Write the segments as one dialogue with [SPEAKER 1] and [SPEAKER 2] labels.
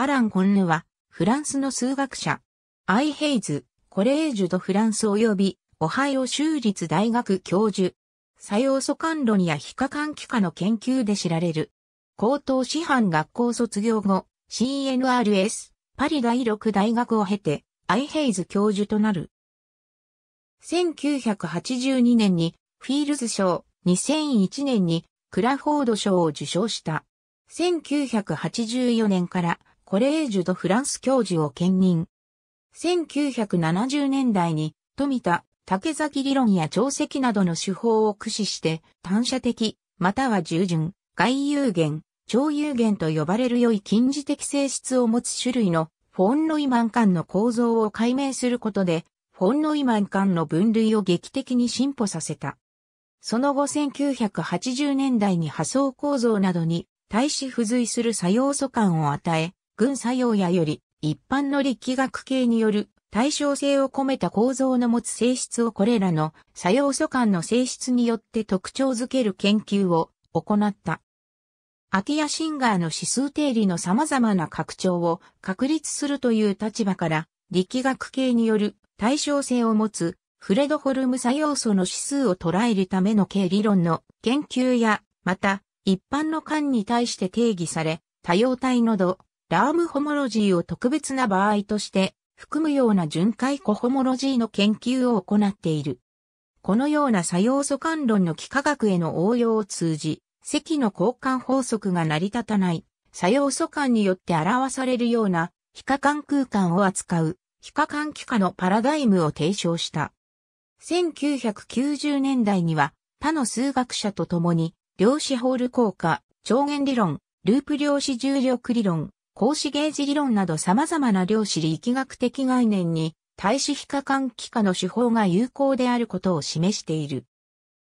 [SPEAKER 1] アラン・コンヌは、フランスの数学者。アイ・ヘイズ、コレージュ・ド・フランス及び、オハイオ州立大学教授。作用素管論や非可換気化の研究で知られる。高等師範学校卒業後、CNRS、パリ第六大学を経て、アイヘイズ教授となる。1982年にフィールズ賞、2001年にクラフォード賞を受賞した。1984年からコレージュ・ド・フランス教授を兼任。1970年代に富田、竹崎理論や調石などの手法を駆使して単射的、または従順、外有限、超有限と呼ばれる良い近似的性質を持つ種類のフォン・ノイマン間の構造を解明することで、フォン・ノイマン間の分類を劇的に進歩させた。その後1980年代に波相構造などに対し付随する作用素感を与え、軍作用やより一般の力学系による対称性を込めた構造の持つ性質をこれらの作用素間の性質によって特徴づける研究を行った。アティア・シンガーの指数定理の様々な拡張を確立するという立場から力学系による対称性を持つフレドホルム作用素の指数を捉えるための経理論の研究や、また一般の間に対して定義され、多様体の度、ラームホモロジーを特別な場合として含むような巡回コホモロジーの研究を行っている。このような作用素管論の幾何学への応用を通じ、積の交換法則が成り立たない作用素間によって表されるような非可間空間を扱う非可間幾何のパラダイムを提唱した。1990年代には他の数学者と共に量子ホール効果、超弦理論、ループ量子重力理論、格子ゲージ理論など様々な量子力学的概念に対し非可換気化の手法が有効であることを示している。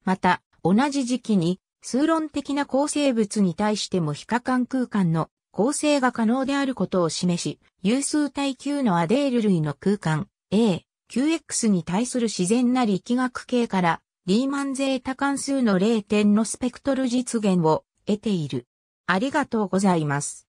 [SPEAKER 1] また、同じ時期に数論的な構成物に対しても非可換空間の構成が可能であることを示し、有数耐久のアデール類の空間 A、QX に対する自然な力学系からリーマンゼータ関数の0点のスペクトル実現を得ている。ありがとうございます。